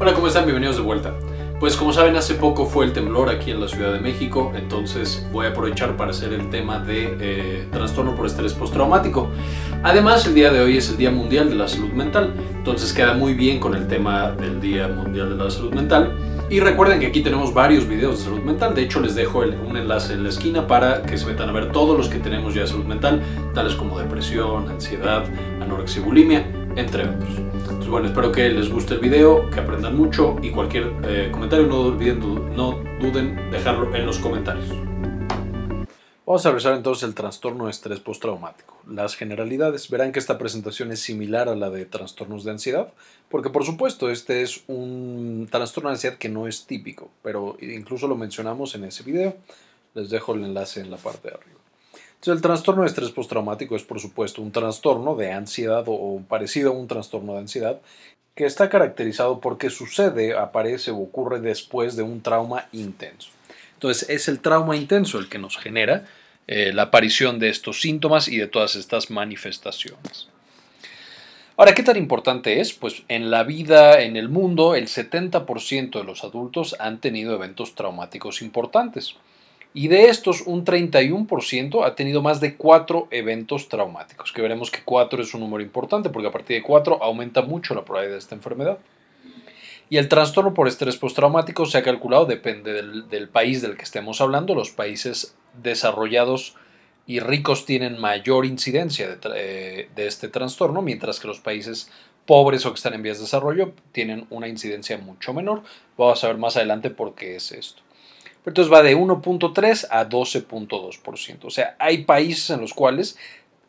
Hola, ¿cómo están? Bienvenidos de vuelta. Pues como saben, hace poco fue el temblor aquí en la Ciudad de México, entonces voy a aprovechar para hacer el tema de eh, trastorno por estrés postraumático. Además, el día de hoy es el Día Mundial de la Salud Mental, entonces queda muy bien con el tema del Día Mundial de la Salud Mental. Y recuerden que aquí tenemos varios videos de salud mental, de hecho les dejo un enlace en la esquina para que se metan a ver todos los que tenemos ya de salud mental, tales como depresión, ansiedad, anorexia bulimia entre otros. bueno, espero que les guste el video, que aprendan mucho y cualquier eh, comentario no duden no duden dejarlo en los comentarios. Vamos a revisar entonces el trastorno de estrés postraumático. Las generalidades. Verán que esta presentación es similar a la de trastornos de ansiedad, porque por supuesto este es un trastorno de ansiedad que no es típico, pero incluso lo mencionamos en ese video. Les dejo el enlace en la parte de arriba el trastorno de estrés postraumático es, por supuesto, un trastorno de ansiedad o parecido a un trastorno de ansiedad que está caracterizado porque sucede, aparece o ocurre después de un trauma intenso. Entonces, es el trauma intenso el que nos genera eh, la aparición de estos síntomas y de todas estas manifestaciones. Ahora, ¿qué tan importante es? Pues en la vida, en el mundo, el 70% de los adultos han tenido eventos traumáticos importantes y de estos un 31% ha tenido más de cuatro eventos traumáticos, que veremos que cuatro es un número importante porque a partir de cuatro aumenta mucho la probabilidad de esta enfermedad. Y el trastorno por estrés postraumático se ha calculado, depende del, país del que estemos hablando, los países desarrollados y ricos tienen mayor incidencia eh, de, este trastorno, mientras que los países pobres o que están en vías de desarrollo tienen una incidencia mucho menor. Vamos a ver más adelante por qué es esto entonces va de 1.3 a 12.2%. O sea, hay países en los cuales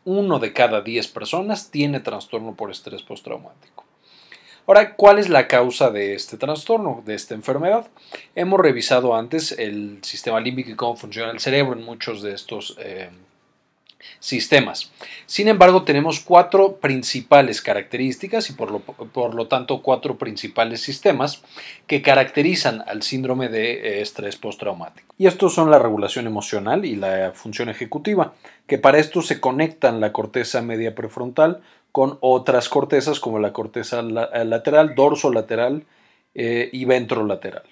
uno de cada 10 personas tiene trastorno por estrés postraumático. Ahora, ¿cuál es la causa de este trastorno, de esta enfermedad? Hemos revisado antes el sistema límbico y cómo funciona el cerebro en muchos de estos eh, sistemas. Sin embargo, tenemos cuatro principales características y por lo, tanto cuatro principales sistemas que caracterizan al síndrome de eh, estrés postraumático. Y estos son la regulación emocional y la función ejecutiva, que para esto se conectan la corteza media prefrontal con otras cortezas como la corteza eh, lateral, dorso lateral eh, y ventrolateral.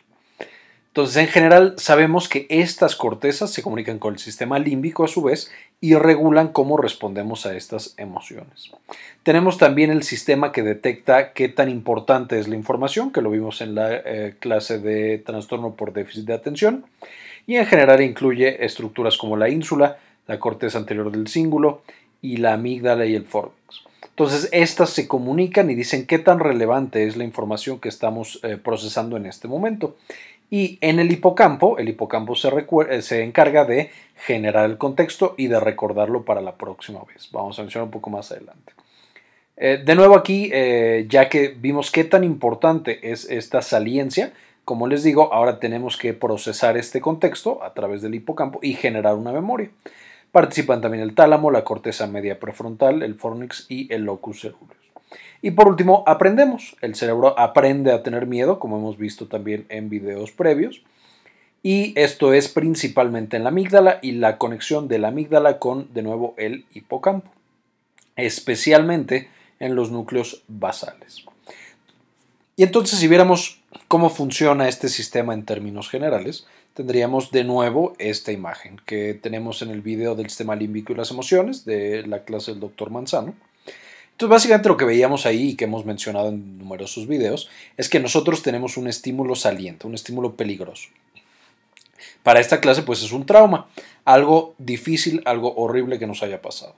Entonces, en general, sabemos que estas cortezas se comunican con el sistema límbico a su vez y regulan cómo respondemos a estas emociones. Tenemos también el sistema que detecta qué tan importante es la información, que lo vimos en la eh, clase de trastorno por déficit de atención, y en general incluye estructuras como la ínsula, la corteza anterior del cíngulo y la amígdala y el formex. Entonces, estas se comunican y dicen qué tan relevante es la información que estamos eh, procesando en este momento. Y en el hipocampo, el hipocampo se, eh, se, encarga de generar el contexto y de recordarlo para la próxima vez. Vamos a mencionar un poco más adelante. Eh, de nuevo aquí, eh, ya que vimos qué tan importante es esta saliencia, como les digo, ahora tenemos que procesar este contexto a través del hipocampo y generar una memoria. Participan también el tálamo, la corteza media prefrontal, el fornix y el locus cerebro. Y por último, aprendemos. El cerebro aprende a tener miedo, como hemos visto también en videos previos. Y esto es principalmente en la amígdala y la conexión de la amígdala con, de nuevo, el hipocampo, especialmente en los núcleos basales. Y entonces, si viéramos cómo funciona este sistema en términos generales, tendríamos de nuevo esta imagen que tenemos en el video del sistema límbico y las emociones de la clase del doctor Manzano entonces, básicamente lo que veíamos ahí y que hemos mencionado en numerosos videos es que nosotros tenemos un estímulo saliente, un estímulo peligroso. Para esta clase, pues es un trauma, algo difícil, algo horrible que nos haya pasado.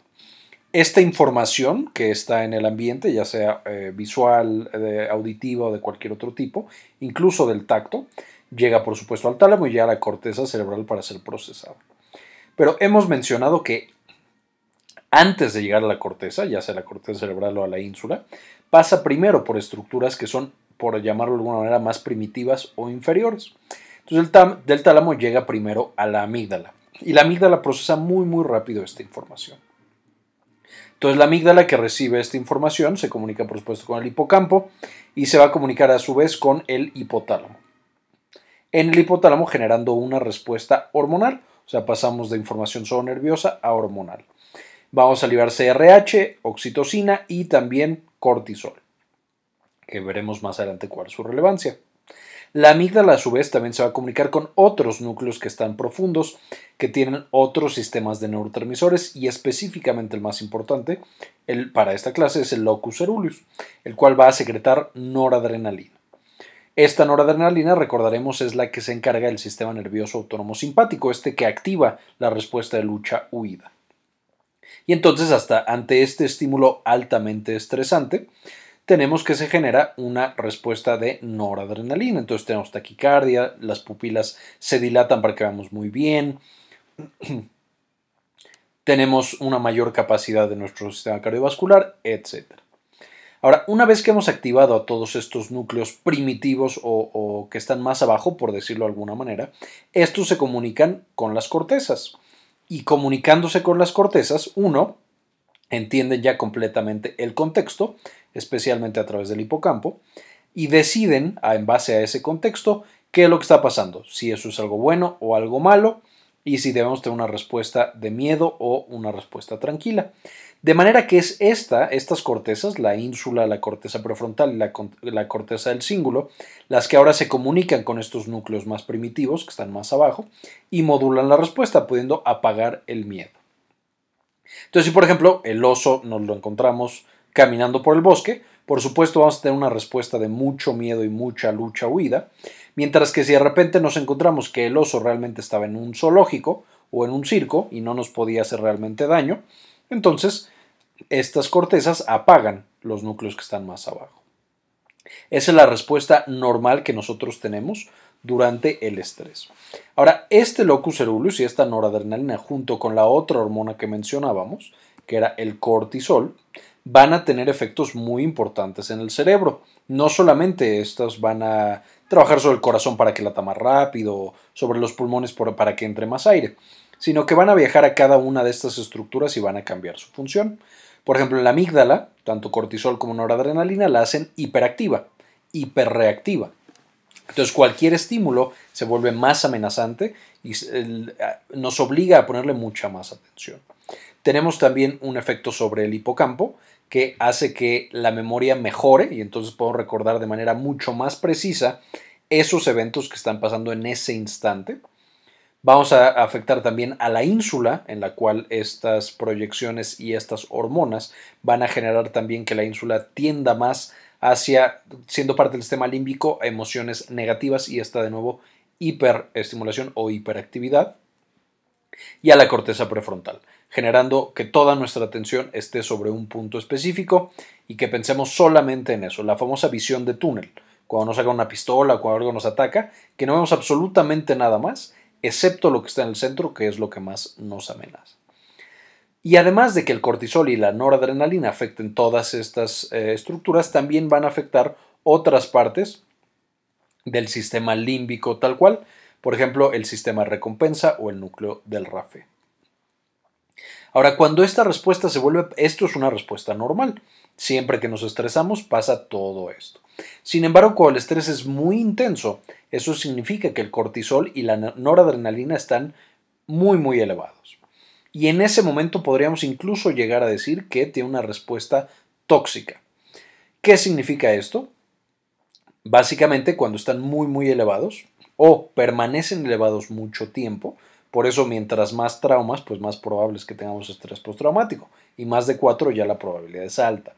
Esta información que está en el ambiente, ya sea eh, visual, auditiva o de cualquier otro tipo, incluso del tacto, llega por supuesto al tálamo y ya a la corteza cerebral para ser procesada. Pero hemos mencionado que antes de llegar a la corteza, ya sea la corteza cerebral o a la ínsula, pasa primero por estructuras que son, por llamarlo de alguna manera, más primitivas o inferiores. Entonces el del tálamo llega primero a la amígdala y la amígdala procesa muy muy rápido esta información. Entonces la amígdala que recibe esta información se comunica por supuesto con el hipocampo y se va a comunicar a su vez con el hipotálamo. En el hipotálamo generando una respuesta hormonal, o sea, pasamos de información solo nerviosa a hormonal vamos a liberar CRH, oxitocina y también cortisol, que veremos más adelante cuál es su relevancia. La amígdala a su vez también se va a comunicar con otros núcleos que están profundos, que tienen otros sistemas de neurotransmisores y específicamente el más importante el, para esta clase es el locus ceruleus, el cual va a secretar noradrenalina. Esta noradrenalina, recordaremos, es la que se encarga del sistema nervioso autónomo simpático, este que activa la respuesta de lucha-huida. Y entonces hasta ante este estímulo altamente estresante, tenemos que se genera una respuesta de noradrenalina. Entonces tenemos taquicardia, las pupilas se dilatan para que veamos muy bien, tenemos una mayor capacidad de nuestro sistema cardiovascular, etc. Ahora, una vez que hemos activado a todos estos núcleos primitivos o, o que están más abajo, por decirlo de alguna manera, estos se comunican con las cortezas y comunicándose con las cortezas, uno, entienden ya completamente el contexto, especialmente a través del hipocampo, y deciden, en base a ese contexto, qué es lo que está pasando, si eso es algo bueno o algo malo, y si debemos tener una respuesta de miedo o una respuesta tranquila. De manera que es esta, estas cortezas, la ínsula, la corteza prefrontal y la, la corteza del cíngulo, las que ahora se comunican con estos núcleos más primitivos, que están más abajo, y modulan la respuesta, pudiendo apagar el miedo. Entonces, si por ejemplo el oso nos lo encontramos caminando por el bosque, por supuesto vamos a tener una respuesta de mucho miedo y mucha lucha huida, mientras que si de repente nos encontramos que el oso realmente estaba en un zoológico o en un circo y no nos podía hacer realmente daño, entonces, estas cortezas apagan los núcleos que están más abajo. Esa es la respuesta normal que nosotros tenemos durante el estrés. Ahora, este locus ceruleus y esta noradrenalina junto con la otra hormona que mencionábamos, que era el cortisol, van a tener efectos muy importantes en el cerebro. No solamente estas van a trabajar sobre el corazón para que lata más rápido, sobre los pulmones para que entre más aire, sino que van a viajar a cada una de estas estructuras y van a cambiar su función. Por ejemplo, la amígdala, tanto cortisol como noradrenalina la hacen hiperactiva, hiperreactiva. Entonces, cualquier estímulo se vuelve más amenazante y nos obliga a ponerle mucha más atención. Tenemos también un efecto sobre el hipocampo que hace que la memoria mejore y entonces puedo recordar de manera mucho más precisa esos eventos que están pasando en ese instante. Vamos a afectar también a la ínsula, en la cual estas proyecciones y estas hormonas van a generar también que la ínsula tienda más hacia, siendo parte del sistema límbico, emociones negativas y esta de nuevo hiperestimulación o hiperactividad y a la corteza prefrontal, generando que toda nuestra atención esté sobre un punto específico y que pensemos solamente en eso, la famosa visión de túnel, cuando nos haga una pistola, cuando algo nos ataca, que no vemos absolutamente nada más excepto lo que está en el centro, que es lo que más nos amenaza. Y además de que el cortisol y la noradrenalina afecten todas estas eh, estructuras, también van a afectar otras partes del sistema límbico tal cual, por ejemplo, el sistema recompensa o el núcleo del RAFE. Ahora, cuando esta respuesta se vuelve, esto es una respuesta normal. Siempre que nos estresamos pasa todo esto. Sin embargo, cuando el estrés es muy intenso, eso significa que el cortisol y la noradrenalina están muy, muy elevados. Y en ese momento podríamos incluso llegar a decir que tiene una respuesta tóxica. ¿Qué significa esto? Básicamente, cuando están muy, muy elevados o permanecen elevados mucho tiempo, por eso, mientras más traumas, pues más probable es que tengamos estrés postraumático. Y más de 4 ya la probabilidad es alta.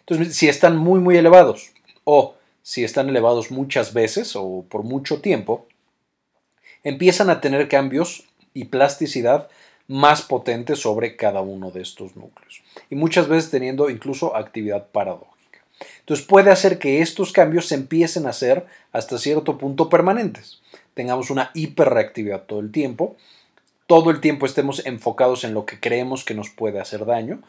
Entonces, si están muy, muy elevados, o si están elevados muchas veces o por mucho tiempo, empiezan a tener cambios y plasticidad más potentes sobre cada uno de estos núcleos y muchas veces teniendo incluso actividad paradójica. Entonces puede hacer que estos cambios se empiecen a ser hasta cierto punto permanentes. Tengamos una hiperreactividad todo el tiempo, todo el tiempo estemos enfocados en lo que creemos que nos puede hacer daño,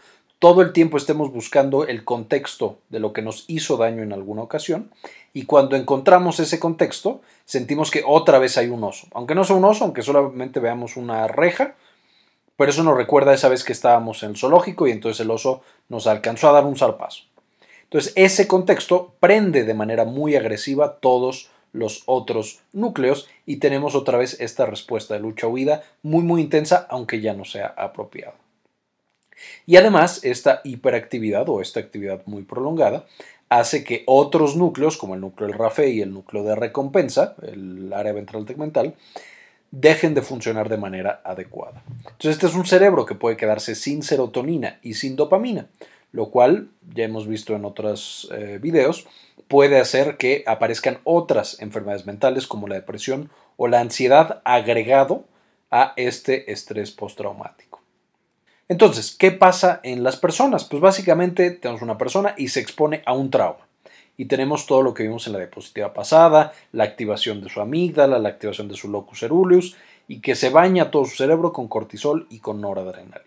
todo el tiempo estemos buscando el contexto de lo que nos hizo daño en alguna ocasión y cuando encontramos ese contexto sentimos que otra vez hay un oso, aunque no sea un oso, aunque solamente veamos una reja, pero eso nos recuerda esa vez que estábamos en el zoológico y entonces el oso nos alcanzó a dar un zarpazo. Entonces ese contexto prende de manera muy agresiva todos los otros núcleos y tenemos otra vez esta respuesta de lucha-huida muy muy intensa aunque ya no sea apropiada. Y además, esta hiperactividad o esta actividad muy prolongada hace que otros núcleos, como el núcleo del RAFE y el núcleo de recompensa, el área ventral tegmental, dejen de funcionar de manera adecuada. Entonces, este es un cerebro que puede quedarse sin serotonina y sin dopamina, lo cual, ya hemos visto en otros eh, videos, puede hacer que aparezcan otras enfermedades mentales como la depresión o la ansiedad agregado a este estrés postraumático. Entonces, ¿qué pasa en las personas? Pues básicamente tenemos una persona y se expone a un trauma. Y tenemos todo lo que vimos en la diapositiva pasada, la activación de su amígdala, la activación de su locus ceruleus y que se baña todo su cerebro con cortisol y con noradrenalina.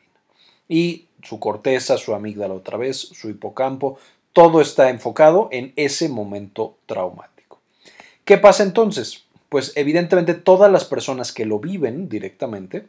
Y su corteza, su amígdala otra vez, su hipocampo, todo está enfocado en ese momento traumático. ¿Qué pasa entonces? Pues evidentemente todas las personas que lo viven directamente,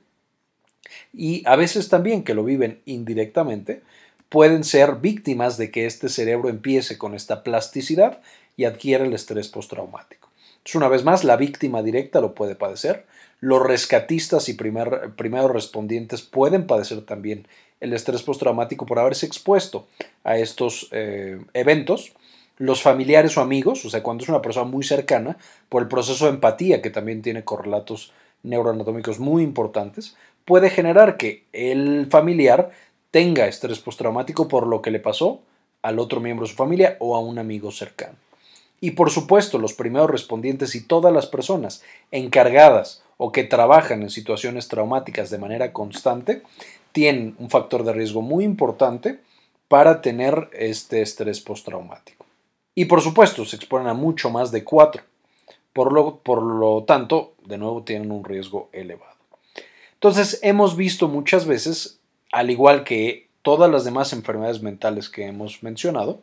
y a veces también que lo viven indirectamente, pueden ser víctimas de que este cerebro empiece con esta plasticidad y adquiere el estrés postraumático. Entonces, una vez más, la víctima directa lo puede padecer, los rescatistas y primeros respondientes pueden padecer también el estrés postraumático por haberse expuesto a estos eh, eventos, los familiares o amigos, o sea, cuando es una persona muy cercana, por el proceso de empatía que también tiene correlatos neuroanatómicos muy importantes, puede generar que el familiar tenga estrés postraumático por lo que le pasó al otro miembro de su familia o a un amigo cercano. Y por supuesto, los primeros respondientes y todas las personas encargadas o que trabajan en situaciones traumáticas de manera constante tienen un factor de riesgo muy importante para tener este estrés postraumático. Y por supuesto, se exponen a mucho más de cuatro. Por lo, por lo tanto, de nuevo tienen un riesgo elevado. Entonces hemos visto muchas veces, al igual que todas las demás enfermedades mentales que hemos mencionado,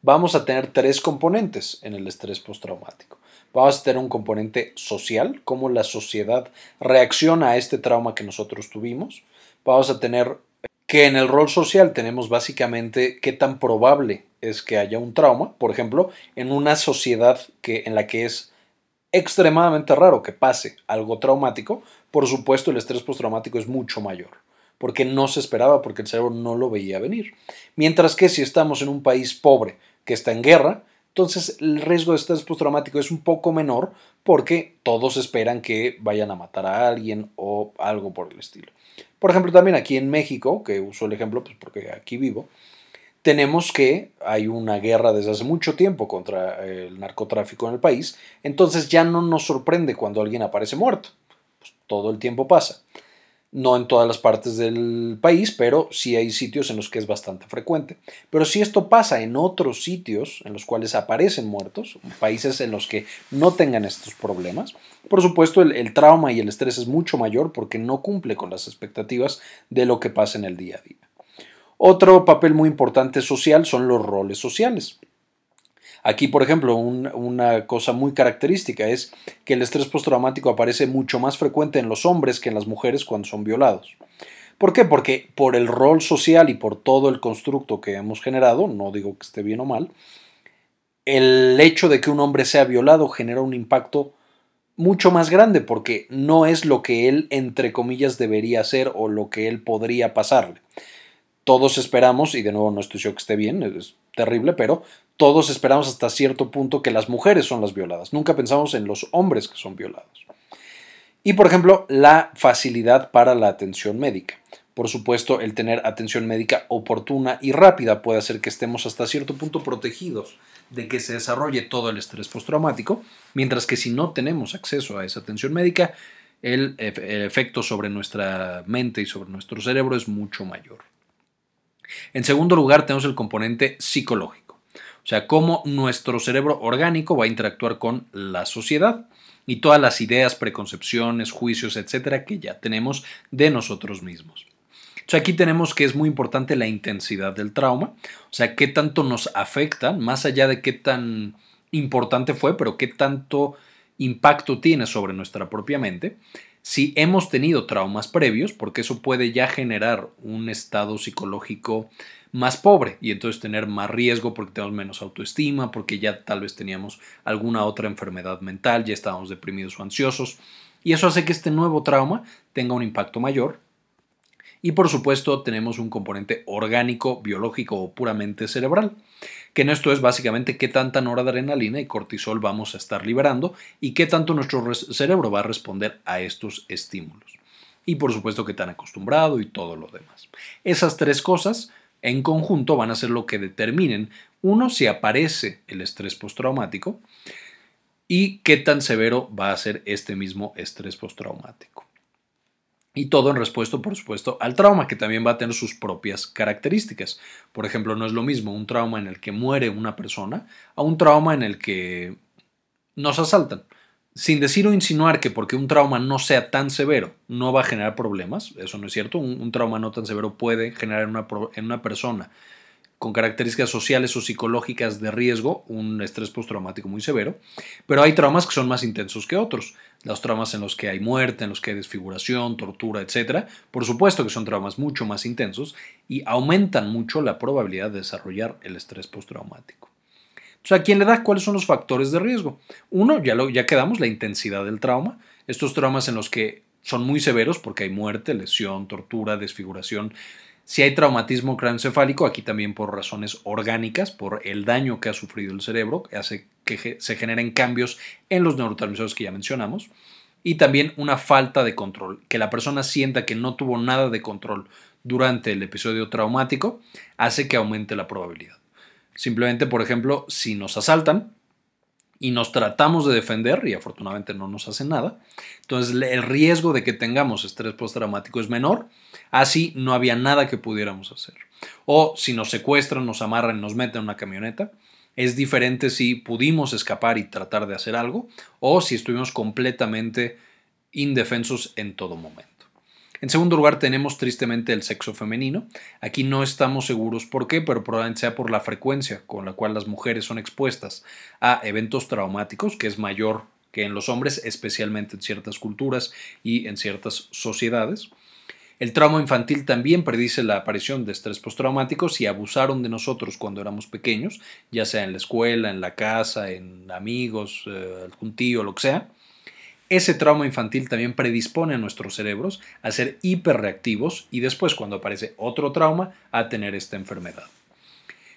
vamos a tener tres componentes en el estrés postraumático. Vamos a tener un componente social, cómo la sociedad reacciona a este trauma que nosotros tuvimos. Vamos a tener que en el rol social tenemos básicamente qué tan probable es que haya un trauma, por ejemplo, en una sociedad que, en la que es extremadamente raro que pase algo traumático, por supuesto el estrés postraumático es mucho mayor, porque no se esperaba, porque el cerebro no lo veía venir. Mientras que si estamos en un país pobre que está en guerra, entonces el riesgo de estrés postraumático es un poco menor porque todos esperan que vayan a matar a alguien o algo por el estilo. Por ejemplo, también aquí en México, que uso el ejemplo pues porque aquí vivo, tenemos que hay una guerra desde hace mucho tiempo contra el narcotráfico en el país, entonces ya no nos sorprende cuando alguien aparece muerto. Pues, todo el tiempo pasa. No en todas las partes del país, pero sí hay sitios en los que es bastante frecuente. Pero si esto pasa en otros sitios en los cuales aparecen muertos, países en los que no tengan estos problemas, por supuesto el trauma y el estrés es mucho mayor porque no cumple con las expectativas de lo que pasa en el día a día. Otro papel muy importante social son los roles sociales. Aquí, por ejemplo, una cosa muy característica es que el estrés postraumático aparece mucho más frecuente en los hombres que en las mujeres cuando son violados. ¿Por qué? Porque por el rol social y por todo el constructo que hemos generado, no digo que esté bien o mal, el hecho de que un hombre sea violado genera un impacto mucho más grande porque no es lo que él, entre comillas, debería hacer o lo que él podría pasarle todos esperamos, y de nuevo no estoy yo que esté bien, es terrible, pero todos esperamos hasta cierto punto que las mujeres son las violadas. Nunca pensamos en los hombres que son violados. Y por ejemplo, la facilidad para la atención médica. Por supuesto, el tener atención médica oportuna y rápida puede hacer que estemos hasta cierto punto protegidos de que se desarrolle todo el estrés postraumático, mientras que si no tenemos acceso a esa atención médica, el efecto sobre nuestra mente y sobre nuestro cerebro es mucho mayor. En segundo lugar, tenemos el componente psicológico, o sea, cómo nuestro cerebro orgánico va a interactuar con la sociedad y todas las ideas, preconcepciones, juicios, etcétera, que ya tenemos de nosotros mismos. aquí tenemos que es muy importante la intensidad del trauma, o sea, qué tanto nos afecta, más allá de qué tan importante fue, pero qué tanto impacto tiene sobre nuestra propia mente si hemos tenido traumas previos, porque eso puede ya generar un estado psicológico más pobre y entonces tener más riesgo porque tenemos menos autoestima, porque ya tal vez teníamos alguna otra enfermedad mental, ya estábamos deprimidos o ansiosos. Y eso hace que este nuevo trauma tenga un impacto mayor. Y por supuesto tenemos un componente orgánico, biológico o puramente cerebral que en esto es básicamente qué tanta noradrenalina y cortisol vamos a estar liberando y qué tanto nuestro cerebro va a responder a estos estímulos. Y por supuesto qué tan acostumbrado y todo lo demás. Esas tres cosas en conjunto van a ser lo que determinen, uno, si aparece el estrés postraumático y qué tan severo va a ser este mismo estrés postraumático. Y todo en respuesta, por supuesto, al trauma, que también va a tener sus propias características. Por ejemplo, no es lo mismo un trauma en el que muere una persona a un trauma en el que nos asaltan. Sin decir o insinuar que porque un trauma no sea tan severo no va a generar problemas, eso no es cierto, un, trauma no tan severo puede generar una, en una persona con características sociales o psicológicas de riesgo, un estrés postraumático muy severo, pero hay traumas que son más intensos que otros. Los traumas en los que hay muerte, en los que hay desfiguración, tortura, etcétera, por supuesto que son traumas mucho más intensos y aumentan mucho la probabilidad de desarrollar el estrés postraumático. Entonces, ¿a quién le da cuáles son los factores de riesgo? Uno, ya, lo, ya quedamos, la intensidad del trauma. Estos traumas en los que son muy severos porque hay muerte, lesión, tortura, desfiguración, si hay traumatismo craneoencefálico, aquí también por razones orgánicas, por el daño que ha sufrido el cerebro, hace que se generen cambios en los neurotransmisores que ya mencionamos. Y también una falta de control, que la persona sienta que no tuvo nada de control durante el episodio traumático, hace que aumente la probabilidad. Simplemente, por ejemplo, si nos asaltan, y nos tratamos de defender y afortunadamente no nos hacen nada. Entonces el riesgo de que tengamos estrés postraumático es menor, así no había nada que pudiéramos hacer. O si nos secuestran, nos amarran, nos meten en una camioneta, es diferente si pudimos escapar y tratar de hacer algo o si estuvimos completamente indefensos en todo momento. En segundo lugar, tenemos tristemente el sexo femenino. Aquí no estamos seguros por qué, pero probablemente sea por la frecuencia con la cual las mujeres son expuestas a eventos traumáticos, que es mayor que en los hombres, especialmente en ciertas culturas y en ciertas sociedades. El trauma infantil también predice la aparición de estrés postraumático si abusaron de nosotros cuando éramos pequeños, ya sea en la escuela, en la casa, en amigos, eh, algún tío, lo que sea. Ese trauma infantil también predispone a nuestros cerebros a ser hiperreactivos y después, cuando aparece otro trauma, a tener esta enfermedad.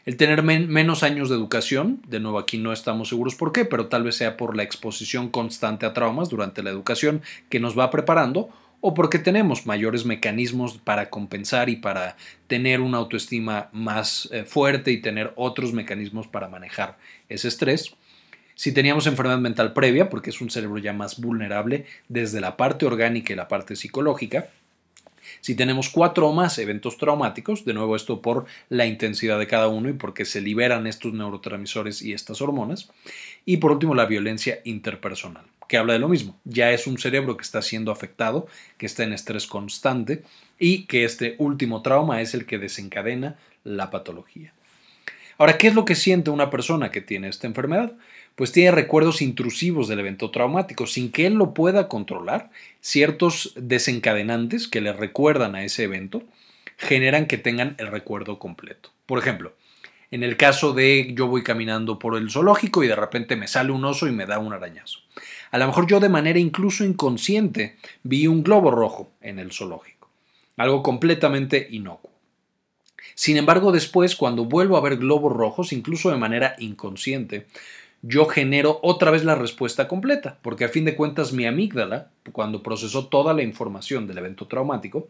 El tener menos años de educación, de nuevo aquí no estamos seguros por qué, pero tal vez sea por la exposición constante a traumas durante la educación que nos va preparando o porque tenemos mayores mecanismos para compensar y para tener una autoestima más eh, fuerte y tener otros mecanismos para manejar ese estrés. Si teníamos enfermedad mental previa, porque es un cerebro ya más vulnerable desde la parte orgánica y la parte psicológica, si tenemos cuatro o más eventos traumáticos, de nuevo esto por la intensidad de cada uno y porque se liberan estos neurotransmisores y estas hormonas. Y por último, la violencia interpersonal, que habla de lo mismo. Ya es un cerebro que está siendo afectado, que está en estrés constante y que este último trauma es el que desencadena la patología. Ahora, ¿qué es lo que siente una persona que tiene esta enfermedad? pues tiene recuerdos intrusivos del evento traumático, sin que él lo pueda controlar, ciertos desencadenantes que le recuerdan a ese evento generan que tengan el recuerdo completo. Por ejemplo, en el caso de yo voy caminando por el zoológico y de repente me sale un oso y me da un arañazo. A lo mejor yo de manera incluso inconsciente vi un globo rojo en el zoológico, algo completamente inocuo. Sin embargo, después, cuando vuelvo a ver globos rojos, incluso de manera inconsciente, yo genero otra vez la respuesta completa, porque a fin de cuentas mi amígdala, cuando procesó toda la información del evento traumático,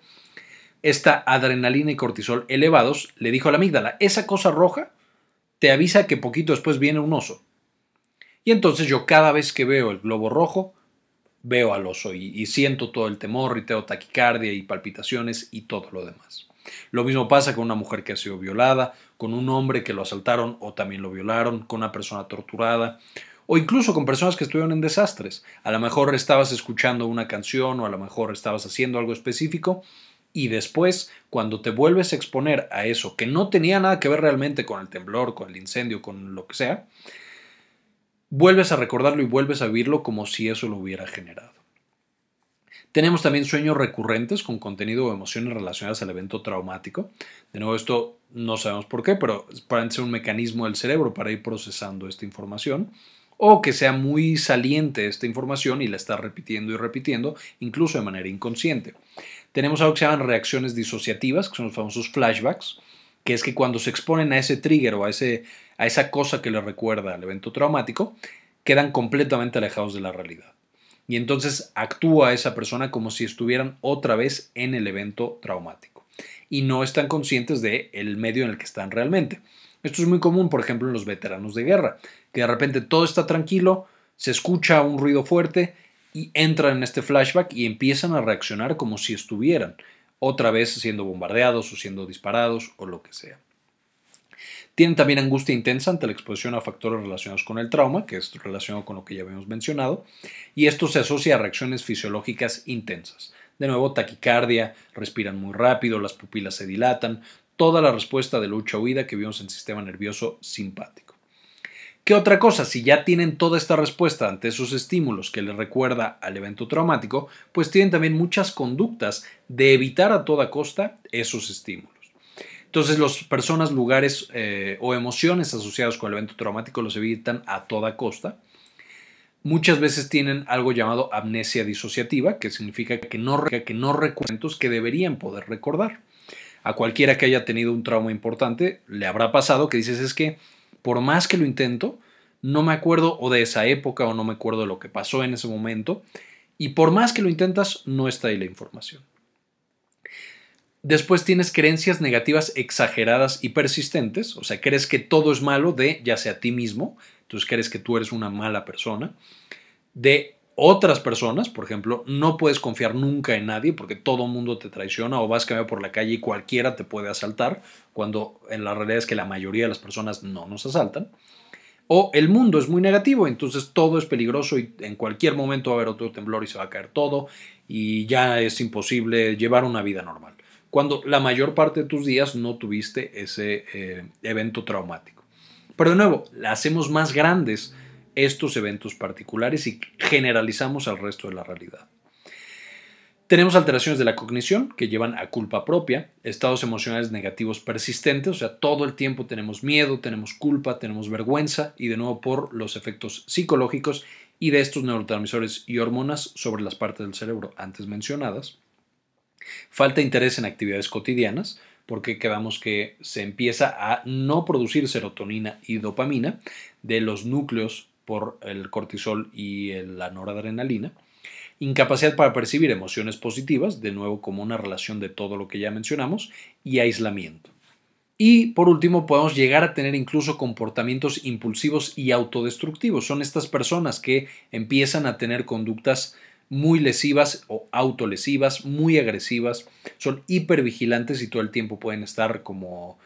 esta adrenalina y cortisol elevados, le dijo a la amígdala, esa cosa roja te avisa que poquito después viene un oso. Y entonces yo cada vez que veo el globo rojo, veo al oso y, y siento todo el temor y tengo taquicardia y palpitaciones y todo lo demás. Lo mismo pasa con una mujer que ha sido violada con un hombre que lo asaltaron o también lo violaron, con una persona torturada, o incluso con personas que estuvieron en desastres. A lo mejor estabas escuchando una canción o a lo mejor estabas haciendo algo específico y después, cuando te vuelves a exponer a eso, que no tenía nada que ver realmente con el temblor, con el incendio, con lo que sea, vuelves a recordarlo y vuelves a vivirlo como si eso lo hubiera generado. Tenemos también sueños recurrentes con contenido o emociones relacionadas al evento traumático. De nuevo, esto no sabemos por qué, pero parece ser un mecanismo del cerebro para ir procesando esta información. O que sea muy saliente esta información y la está repitiendo y repitiendo, incluso de manera inconsciente. Tenemos algo que se llaman reacciones disociativas, que son los famosos flashbacks, que es que cuando se exponen a ese trigger o a, ese, a esa cosa que le recuerda al evento traumático, quedan completamente alejados de la realidad y entonces actúa esa persona como si estuvieran otra vez en el evento traumático y no están conscientes del el medio en el que están realmente. Esto es muy común, por ejemplo, en los veteranos de guerra, que de repente todo está tranquilo, se escucha un ruido fuerte y entran en este flashback y empiezan a reaccionar como si estuvieran otra vez siendo bombardeados o siendo disparados o lo que sea. Tienen también angustia intensa ante la exposición a factores relacionados con el trauma, que es relacionado con lo que ya habíamos mencionado, y esto se asocia a reacciones fisiológicas intensas. De nuevo, taquicardia, respiran muy rápido, las pupilas se dilatan, toda la respuesta de lucha-huida que vimos en el sistema nervioso simpático. ¿Qué otra cosa? Si ya tienen toda esta respuesta ante esos estímulos que les recuerda al evento traumático, pues tienen también muchas conductas de evitar a toda costa esos estímulos. Entonces, las personas, lugares eh, o emociones asociados con el evento traumático los evitan a toda costa. Muchas veces tienen algo llamado amnesia disociativa, que significa que no, que no que deberían poder recordar. A cualquiera que haya tenido un trauma importante, le habrá pasado que dices es que por más que lo intento, no me acuerdo o de esa época o no me acuerdo de lo que pasó en ese momento, y por más que lo intentas, no está ahí la información. Después tienes creencias negativas exageradas y persistentes, o sea, crees que todo es malo de ya sea a ti mismo, entonces crees que tú eres una mala persona, de otras personas, por ejemplo, no puedes confiar nunca en nadie porque todo mundo te traiciona o vas caminando por la calle y cualquiera te puede asaltar, cuando en la realidad es que la mayoría de las personas no nos asaltan. O el mundo es muy negativo, entonces todo es peligroso y en cualquier momento va a haber otro temblor y se va a caer todo y ya es imposible llevar una vida normal cuando la mayor parte de tus días no tuviste ese eh, evento traumático. Pero de nuevo, hacemos más grandes estos eventos particulares y generalizamos al resto de la realidad. Tenemos alteraciones de la cognición que llevan a culpa propia, estados emocionales negativos persistentes, o sea, todo el tiempo tenemos miedo, tenemos culpa, tenemos vergüenza y de nuevo por los efectos psicológicos y de estos neurotransmisores y hormonas sobre las partes del cerebro antes mencionadas Falta interés en actividades cotidianas, porque quedamos que se empieza a no producir serotonina y dopamina de los núcleos por el cortisol y la noradrenalina. Incapacidad para percibir emociones positivas, de nuevo como una relación de todo lo que ya mencionamos, y aislamiento. Y por último, podemos llegar a tener incluso comportamientos impulsivos y autodestructivos. Son estas personas que empiezan a tener conductas muy lesivas o autolesivas, muy agresivas, son hipervigilantes y todo el tiempo pueden estar como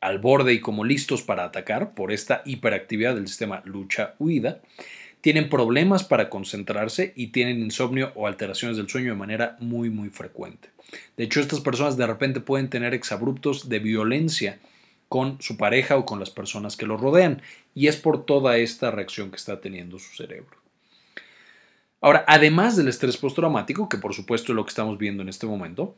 al borde y como listos para atacar por esta hiperactividad del sistema lucha-huida. Tienen problemas para concentrarse y tienen insomnio o alteraciones del sueño de manera muy muy frecuente. De hecho, estas personas de repente pueden tener exabruptos de violencia con su pareja o con las personas que lo rodean y es por toda esta reacción que está teniendo su cerebro. Ahora, además del estrés postraumático, que por supuesto es lo que estamos viendo en este momento,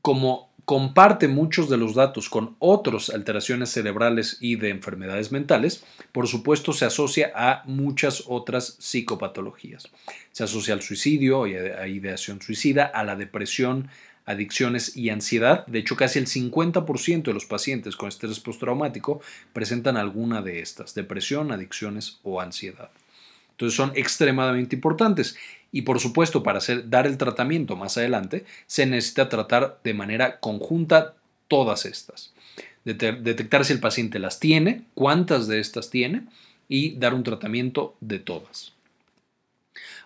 como comparte muchos de los datos con otras alteraciones cerebrales y de enfermedades mentales, por supuesto se asocia a muchas otras psicopatologías. Se asocia al suicidio y a ideación suicida, a la depresión, adicciones y ansiedad. De hecho, casi el 50% de los pacientes con estrés postraumático presentan alguna de estas, depresión, adicciones o ansiedad son extremadamente importantes. Y por supuesto, para hacer, dar el tratamiento más adelante, se necesita tratar de manera conjunta todas estas. Detectar si el paciente las tiene, cuántas de estas tiene y dar un tratamiento de todas.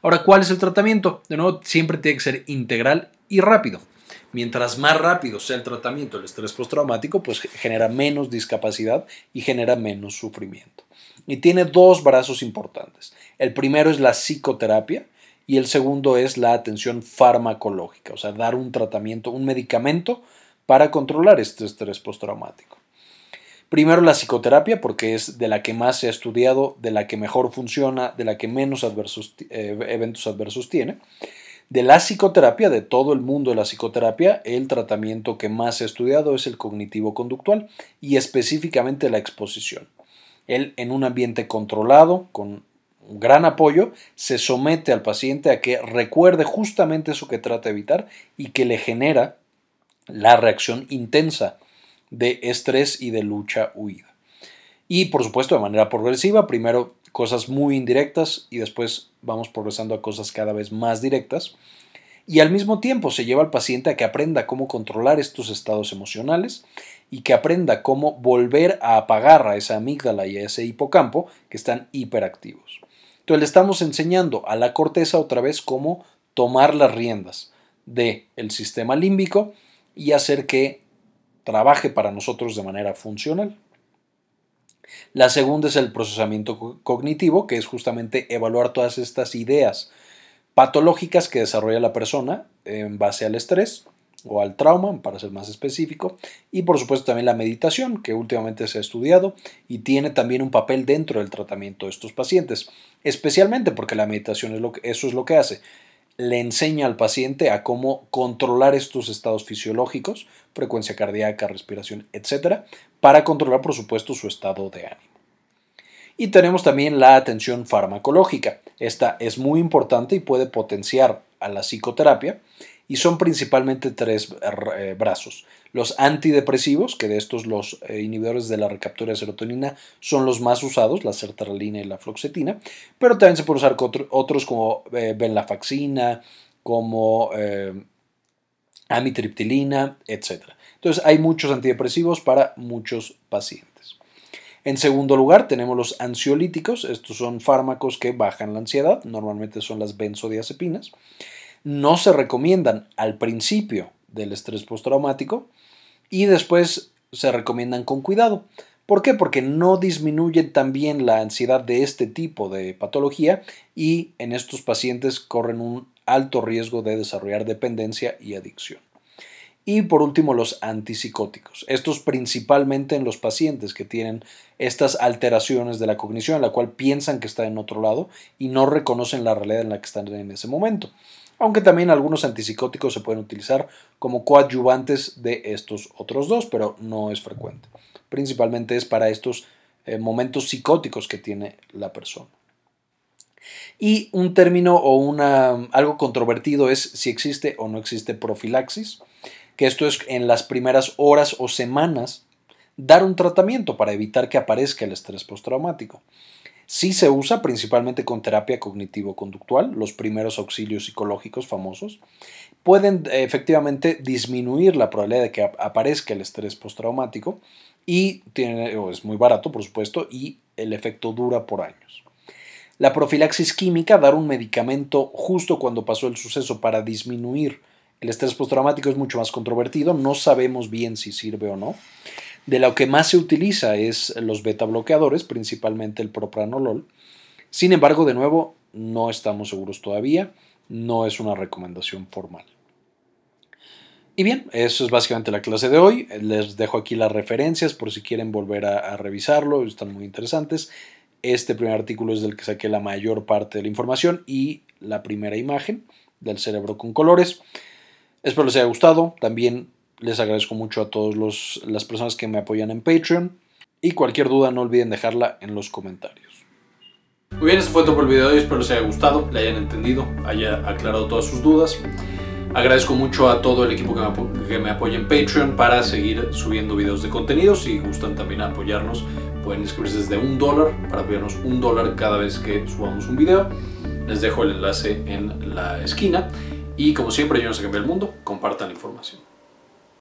Ahora, ¿cuál es el tratamiento? De nuevo, siempre tiene que ser integral y rápido. Mientras más rápido sea el tratamiento del estrés postraumático, pues genera menos discapacidad y genera menos sufrimiento y tiene dos brazos importantes. El primero es la psicoterapia y el segundo es la atención farmacológica, o sea, dar un tratamiento, un medicamento para controlar este estrés postraumático. Primero la psicoterapia, porque es de la que más se ha estudiado, de la que mejor funciona, de la que menos eh, eventos adversos tiene. De la psicoterapia, de todo el mundo de la psicoterapia, el tratamiento que más se ha estudiado es el cognitivo-conductual y específicamente la exposición. Él en un ambiente controlado, con gran apoyo, se somete al paciente a que recuerde justamente eso que trata de evitar y que le genera la reacción intensa de estrés y de lucha-huida. Y por supuesto de manera progresiva, primero cosas muy indirectas y después vamos progresando a cosas cada vez más directas. Y al mismo tiempo se lleva al paciente a que aprenda cómo controlar estos estados emocionales y que aprenda cómo volver a apagar a esa amígdala y a ese hipocampo que están hiperactivos. Entonces le estamos enseñando a la corteza otra vez cómo tomar las riendas del el sistema límbico y hacer que trabaje para nosotros de manera funcional. La segunda es el procesamiento cognitivo, que es justamente evaluar todas estas ideas patológicas que desarrolla la persona en base al estrés o al trauma, para ser más específico, y por supuesto también la meditación, que últimamente se ha estudiado y tiene también un papel dentro del tratamiento de estos pacientes, especialmente porque la meditación es lo que, eso es lo que hace, le enseña al paciente a cómo controlar estos estados fisiológicos, frecuencia cardíaca, respiración, etcétera, para controlar por supuesto su estado de ánimo. Y tenemos también la atención farmacológica. Esta es muy importante y puede potenciar a la psicoterapia y son principalmente tres eh, eh, brazos. Los antidepresivos, que de estos los eh, inhibidores de la recaptura de serotonina son los más usados, la sertralina y la floxetina, pero también se pueden usar otros como benlafaxina, como amitriptilina, etc. Entonces hay muchos antidepresivos para muchos pacientes. En segundo lugar, tenemos los ansiolíticos. Estos son fármacos que bajan la ansiedad. Normalmente son las benzodiazepinas no se recomiendan al principio del estrés postraumático y después se recomiendan con cuidado. ¿Por qué? Porque no disminuyen también la ansiedad de este tipo de patología y en estos pacientes corren un alto riesgo de desarrollar dependencia y adicción. Y por último, los antipsicóticos. Estos principalmente en los pacientes que tienen estas alteraciones de la cognición, en la cual piensan que está en otro lado y no reconocen la realidad en la que están en ese momento aunque también algunos antipsicóticos se pueden utilizar como coadyuvantes de estos otros dos, pero no es frecuente. Principalmente es para estos eh, momentos psicóticos que tiene la persona. Y un término o algo controvertido es si existe o no existe profilaxis, que esto es en las primeras horas o semanas dar un tratamiento para evitar que aparezca el estrés postraumático. Sí se usa principalmente con terapia cognitivo-conductual, los primeros auxilios psicológicos famosos. Pueden eh, efectivamente disminuir la probabilidad de que aparezca el estrés postraumático y tiene, es muy barato, por supuesto, y el efecto dura por años. La profilaxis química, dar un medicamento justo cuando pasó el suceso para disminuir el estrés postraumático es mucho más controvertido, no sabemos bien si sirve o no. De lo que más se utiliza es los beta bloqueadores, principalmente el propranolol. Sin embargo, de nuevo, no estamos seguros todavía, no es una recomendación formal. Y bien, eso es básicamente la clase de hoy. Les dejo aquí las referencias por si quieren volver a, revisarlo, están muy interesantes. Este primer artículo es del que saqué la mayor parte de la información y la primera imagen del cerebro con colores. Espero les haya gustado. También les agradezco mucho a todas las personas que me apoyan en Patreon. Y cualquier duda no olviden dejarla en los comentarios. Muy bien, eso fue todo por el video de hoy. Espero les haya gustado, le hayan entendido, haya aclarado todas sus dudas. Agradezco mucho a todo el equipo que me, apoya en Patreon para seguir subiendo videos de contenido. Si gustan también apoyarnos, pueden inscribirse desde un dólar para apoyarnos un dólar cada vez que subamos un video. Les dejo el enlace en la esquina. Y como siempre, yo no sé cambiar el mundo, compartan la información.